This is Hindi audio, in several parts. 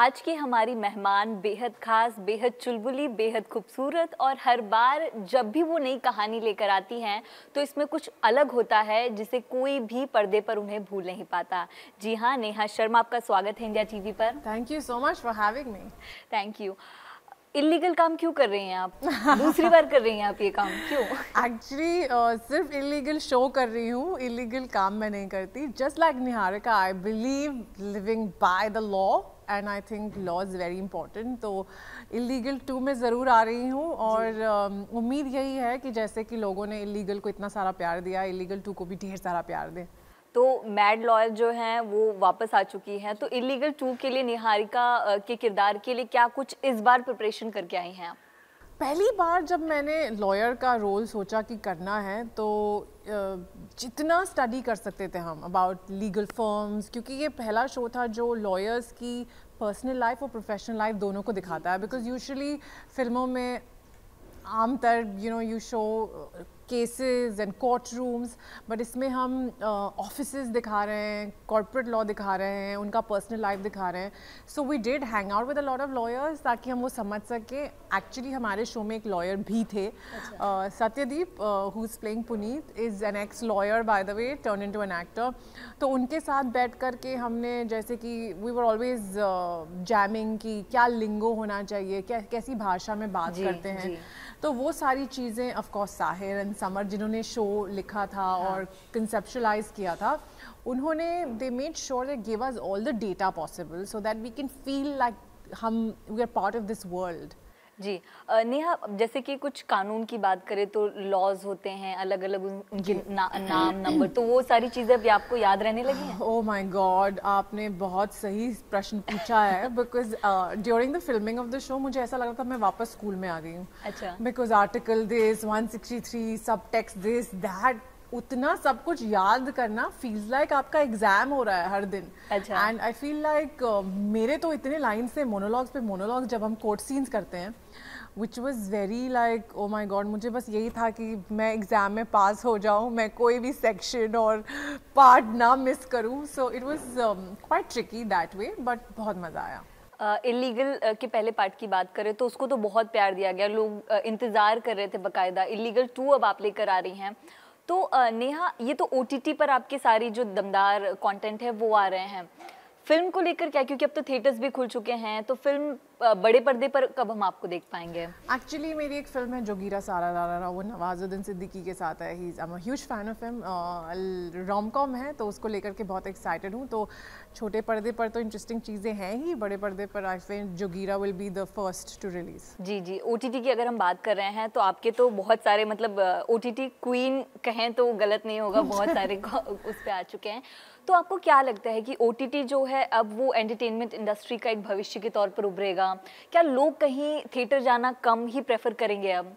आज की हमारी मेहमान बेहद खास बेहद चुलबुली बेहद खूबसूरत और हर बार जब भी वो नई कहानी लेकर आती हैं तो इसमें कुछ अलग होता है जिसे कोई भी पर्दे पर उन्हें भूल नहीं पाता जी हाँ नेहा शर्मा आपका स्वागत है इंडिया टीवी पर thank you so much for having me thank you illegal काम क्यों कर रही हैं आप दूसरी बार कर रही हैं आप ये काम क्यों एक्चुअली uh, सिर्फ इलीगल शो कर रही हूँ इलीगल काम मैं नहीं करती just like Niharika I believe living by the law and I think law is very important तो इलीगल टू में ज़रूर आ रही हूँ और um, उम्मीद यही है कि जैसे कि लोगों ने इलीगल को इतना सारा प्यार दिया इलीगल टू को भी ढेर सारा प्यार दें तो मैड लॉयर जो हैं वो वापस आ चुकी हैं तो इलीगल टू के लिए निहारिका के किरदार के लिए क्या कुछ इस बार प्रिपरेशन करके आई हैं आप पहली बार जब मैंने लॉयर का रोल सोचा कि करना है तो जितना स्टडी कर सकते थे हम अबाउट लीगल फर्म्स क्योंकि ये पहला शो था जो लॉयर्स की पर्सनल लाइफ और प्रोफेशनल लाइफ दोनों को दिखाता है बिकॉज यूजली फिल्मों में आमतर you know you show cases and court rooms but इसमें हम ऑफिस uh, दिखा रहे हैं कॉरपोरेट लॉ दिखा रहे हैं उनका पर्सनल लाइफ दिखा रहे हैं so we did hang out with a lot of lawyers ताकि हम वो समझ सकें एक्चुअली हमारे शो में एक लॉयर भी थे अच्छा। Satyadeep who is playing Puneet is an ex lawyer by the way turn into an actor तो उनके साथ बैठ करके हमने जैसे कि वी वर ऑलवेज जैमिंग की क्या लिंगो होना चाहिए क्या कैसी भाषा में बात जी, करते हैं जी. तो वो सारी चीज़ें ऑफकोर्स साहिर एंड समर जिन्होंने शो लिखा था हाँ. और कंसेप्चुलाइज किया था उन्होंने they made sure they give us all the data possible so that we can feel like हम we are part of this world जी नेहा जैसे कि कुछ कानून की बात करें तो लॉज होते हैं अलग अलग उनके ना, नाम नंबर तो वो सारी चीजें अभी आपको याद रहने लगी हैं ओह माय गॉड आपने बहुत सही प्रश्न पूछा है because during the filming of the show मुझे ऐसा लग रहा था मैं वापस स्कूल में आ गई हूँ अच्छा because article this one sixty three sub texts this that उतना सब कुछ याद करना फील्स लाइक like आपका एग्जाम हो रहा है हर दिन एंड आई फील लाइक मेरे तो इतने लाइन से मोनोलॉग्स पे मोनोलॉग्स जब हम कोर्ट सीन्स करते हैं which was very like oh my god मुझे बस यही था कि मैं एग्ज़ाम में पास हो जाऊँ मैं कोई भी सेक्शन और पार्ट ना मिस करूँ so it was quite tricky that way but बहुत मज़ा आया इलीगल uh, uh, के पहले पार्ट की बात करें तो उसको तो बहुत प्यार दिया गया लोग uh, इंतज़ार कर रहे थे बाकायदा इलीगल टू अब आप लेकर आ रही हैं तो नेहा ये तो ओ पर आपके सारी जो दमदार कंटेंट है वो आ रहे हैं फिल्म को लेकर क्या क्योंकि अब तो थिएटर्स भी खुल चुके हैं तो फिल्म बड़े पर्दे पर कब हम आपको देख पाएंगे एक्चुअली मेरी एक फिल्म है जोगीरा सारा रारा रा वो नवाजुद्दीन सिद्दीकी के साथ है he is huge fan of him rom com है तो उसको लेकर के बहुत एक्साइटेड हूँ तो छोटे पर्दे पर तो इंटरेस्टिंग चीज़ें हैं ही बड़े पर्दे पर I think Jogira will be the first to release जी जी ओ की अगर हम बात कर रहे हैं तो आपके तो बहुत सारे मतलब ओ क्वीन कहें तो गलत नहीं होगा बहुत सारे उस पर आ चुके हैं तो आपको क्या लगता है कि ओ जो है अब वो एंटरटेनमेंट इंडस्ट्री का एक भविष्य के तौर पर उभरेगा जाना क्या लोग कहीं थिएटर जाना कम ही प्रेफर करेंगे अब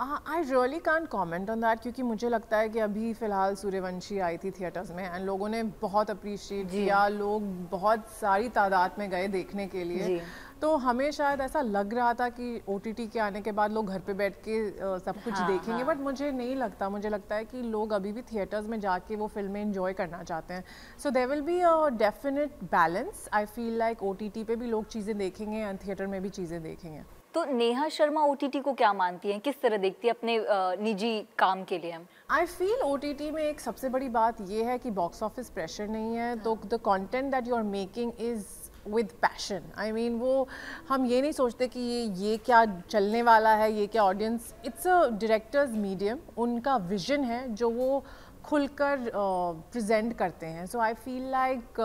I really can't comment on that क्योंकि मुझे लगता है कि अभी फ़िलहाल सूर्यवंशी आई थी थिएटर्स में एंड लोगों ने बहुत अप्रिशिएट किया लोग बहुत सारी तादाद में गए देखने के लिए तो हमें शायद ऐसा लग रहा था कि ओ के आने के बाद लोग घर पे बैठ के सब कुछ हाँ, देखेंगे हाँ. बट मुझे नहीं लगता मुझे लगता है कि लोग अभी भी थिएटर्स में जाके वो फिल्में इन्जॉय करना चाहते हैं so there will be a definite balance I feel like O पे भी लोग चीज़ें देखेंगे एंड थिएटर में भी चीज़ें देखेंगे तो नेहा शर्मा ओ को क्या मानती हैं किस तरह देखती है अपने निजी काम के लिए हम आई फील ओ में एक सबसे बड़ी बात यह है कि बॉक्स ऑफिस प्रेशर नहीं है हाँ। तो the content that you are making is with passion I mean वो हम ये नहीं सोचते कि ये ये क्या चलने वाला है ये क्या audience it's a director's medium उनका विजन है जो वो खुलकर प्रेजेंट uh, करते हैं so I feel like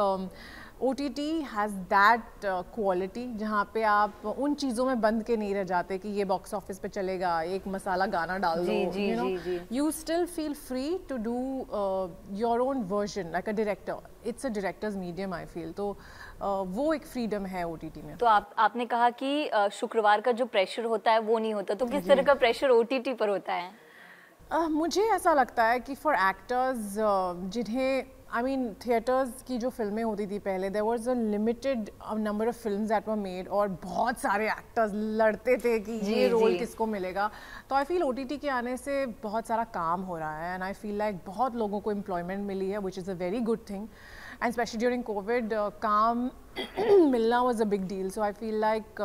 O T T has that quality जहाँ पे आप उन चीज़ों में बंद के नहीं रह जाते कि ये बॉक्स ऑफिस पे चलेगा एक मसाला गाना डाल दो you know you still feel free to do your own version like a director it's a director's medium I feel तो uh, वो एक फ्रीडम है ओ में तो आप आपने कहा कि शुक्रवार का जो प्रेशर होता है वो नहीं होता तो किस तरह का प्रेशर ओ पर होता है uh, मुझे ऐसा लगता है कि फॉर एक्टर्स uh, जिन्हें आई मीन थिएटर्स की जो फिल्में होती थी पहले there was a limited number of film that were made और बहुत सारे एक्टर्स लड़ते थे कि जी, ये रोल किसको मिलेगा तो I feel O T T के आने से बहुत सारा काम हो रहा है एंड आई फील लाइक बहुत लोगों को एम्प्लॉयमेंट मिली है which is a very good thing and specially during covid काम मिलना was a big deal so I feel like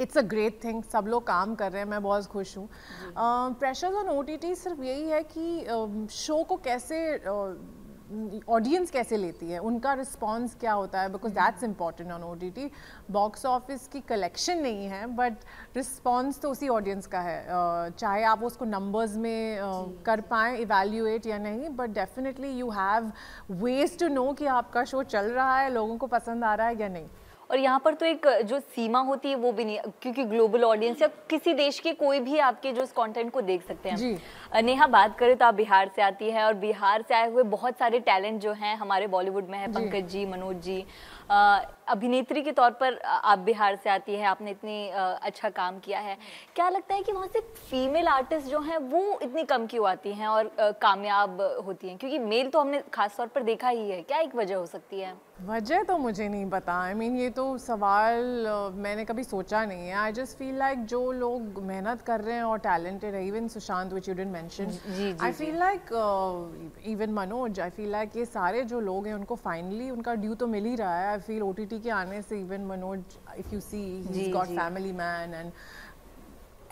it's a great thing सब लोग काम कर रहे हैं मैं बहुत खुश हूँ प्रेशर ऑन ओ सिर्फ यही है कि शो uh, को कैसे ऑडियंस uh, कैसे लेती है उनका रिस्पॉन्स क्या होता है because that's important on O T box office की कलेक्शन नहीं है बट रिस्पॉन्स तो उसी ऑडियंस का है uh, चाहे आप उसको नंबर्स में कर पाएँ इवेल्यूएट या नहीं but definitely you have ways to know कि आपका शो चल रहा है लोगों को पसंद आ रहा है या नहीं और यहाँ पर तो एक जो सीमा होती है वो भी नहीं क्योंकि ग्लोबल ऑडियंस या किसी देश के कोई भी आपके जो इस कंटेंट को देख सकते हैं नेहा बात करें तो आप बिहार से आती है और बिहार से आए हुए बहुत सारे टैलेंट जो हैं हमारे बॉलीवुड में है पंकज जी मनोज जी अभिनेत्री के तौर पर आप बिहार से आती है आपने इतनी अच्छा काम किया है क्या लगता है कि वहाँ से फीमेल आर्टिस्ट जो हैं वो इतनी कम क्यों आती हैं और कामयाब होती हैं क्योंकि मेल तो हमने खास तौर पर देखा ही है क्या एक वजह हो सकती है वजह तो मुझे नहीं पता आई I मीन mean, ये तो सवाल मैंने कभी सोचा नहीं है आई जस्ट फील लाइक जो लोग मेहनत कर रहे हैं और टैलेंटेड है even Sushant which you didn't mention I feel like even Manoj I feel like ये सारे जो लोग हैं उनको फाइनली उनका ड्यू तो मिल ही रहा है I feel O T P के आने से even Manoj if you see he got Family Man and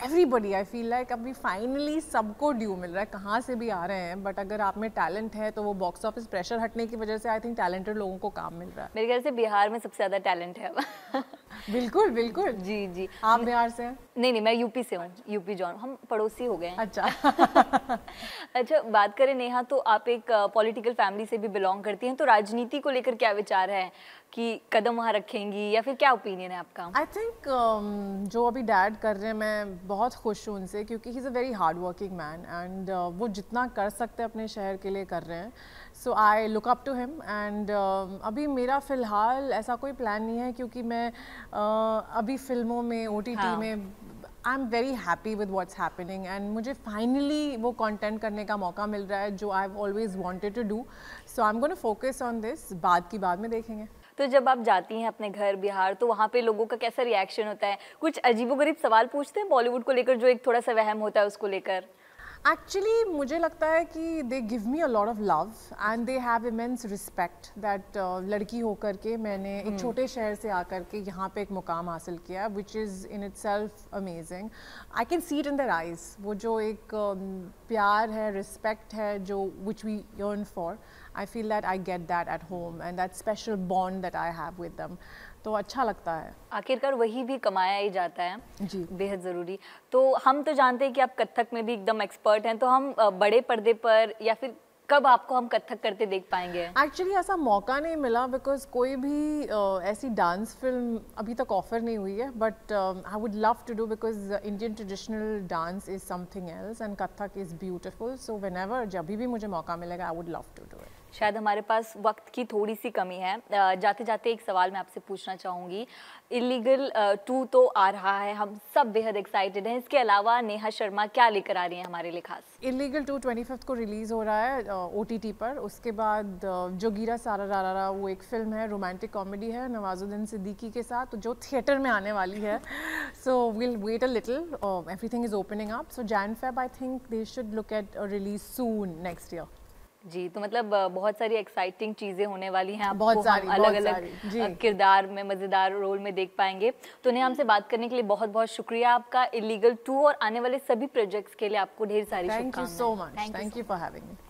everybody I feel like अभी फाइनली सबको ड्यू मिल रहा है कहाँ से भी आ रहे हैं बट अगर आप में टैलेंट है तो वो बॉक्स ऑफिस प्रेशर हटने की वजह से आई थिंक टैलेंटेड लोगों को काम मिल रहा है मेरे ख्याल से बिहार में सबसे ज़्यादा टैलेंट है बिल्कुल बिल्कुल जी जी आप बिहार से हैं नहीं नहीं मैं यूपी से हूँ अच्छा। यूपी जॉन हम पड़ोसी हो गए हैं अच्छा अच्छा बात करें नेहा तो आप एक पॉलिटिकल फैमिली से भी बिलोंग करती हैं तो राजनीति को लेकर क्या विचार है कि कदम वहाँ रखेंगी या फिर क्या ओपिनियन है आपका आई थिंक um, जो अभी डैड कर रहे हैं मैं बहुत खुश हूँ उनसे क्योंकि he is a very hard working man and वो जितना कर सकते हैं अपने शहर के लिए कर रहे हैं so I look up to him and अभी मेरा फ़िलहाल ऐसा कोई प्लान नहीं है क्योंकि मैं uh, अभी फिल्मों में ओ हाँ. में I am very happy with what's happening and मुझे फाइनली वो कॉन्टेंट करने का मौका मिल रहा है जो I have always wanted to do so I am gonna focus on this बाद की बाद में देखेंगे तो जब आप जाती हैं अपने घर बिहार तो वहाँ पे लोगों का कैसा रिएक्शन होता है कुछ अजीबोगरीब सवाल पूछते हैं बॉलीवुड को लेकर जो एक थोड़ा सा वहम होता है उसको लेकर एक्चुअली मुझे लगता है कि they give me a lot of love and they have immense respect that लड़की होकर के मैंने hmm. एक हम्म। छोटे शहर से आकर के यहाँ पे एक मुकाम हासिल किया which is in itself amazing I can see it in their eyes वो जो एक um, प्यार है रिस्पेक्ट है जो which we yearn for I feel that I get that at home and that special bond that I have with them तो अच्छा लगता है आखिरकार वही भी कमाया ही जाता है जी बेहद ज़रूरी तो हम तो जानते हैं कि आप कथक में भी एकदम एक्सपर्ट हैं तो हम बड़े पर्दे पर या फिर कब आपको हम कत्थक करते देख पाएंगे एक्चुअली ऐसा मौका नहीं मिला बिकॉज कोई भी uh, ऐसी डांस फिल्म अभी तक ऑफर नहीं हुई है but I would love to do because Indian traditional dance is something else and Kathak is beautiful so whenever जब भी मुझे मौका मिलेगा I would love to do शायद हमारे पास वक्त की थोड़ी सी कमी है जाते जाते एक सवाल मैं आपसे पूछना चाहूँगी इलीगल टू तो आ रहा है हम सब बेहद एक्साइटेड हैं इसके अलावा नेहा शर्मा क्या लेकर आ रही हैं हमारे लिए खास इलीगल टू ट्वेंटी फिफ्थ को रिलीज़ हो रहा है ओ पर उसके बाद जोगीरा सारा रारा वो एक फिल्म है रोमांटिक कॉमेडी है नवाजुद्दीन सिद्दीकी के साथ जो थिएटर में आने वाली है so will wait a little thing is opening up so जैन फैब I think they should look at release soon next year जी तो मतलब बहुत सारी एक्साइटिंग चीज़ें होने वाली हैं बहुत सारी अलग अलग किरदार में मज़ेदार रोल में देख पाएंगे तो उन्हें हमसे बात करने के लिए बहुत बहुत शुक्रिया आपका इलीगल टू और आने वाले सभी प्रोजेक्ट्स के लिए आपको ढेर सारी thank you so much thank you for having me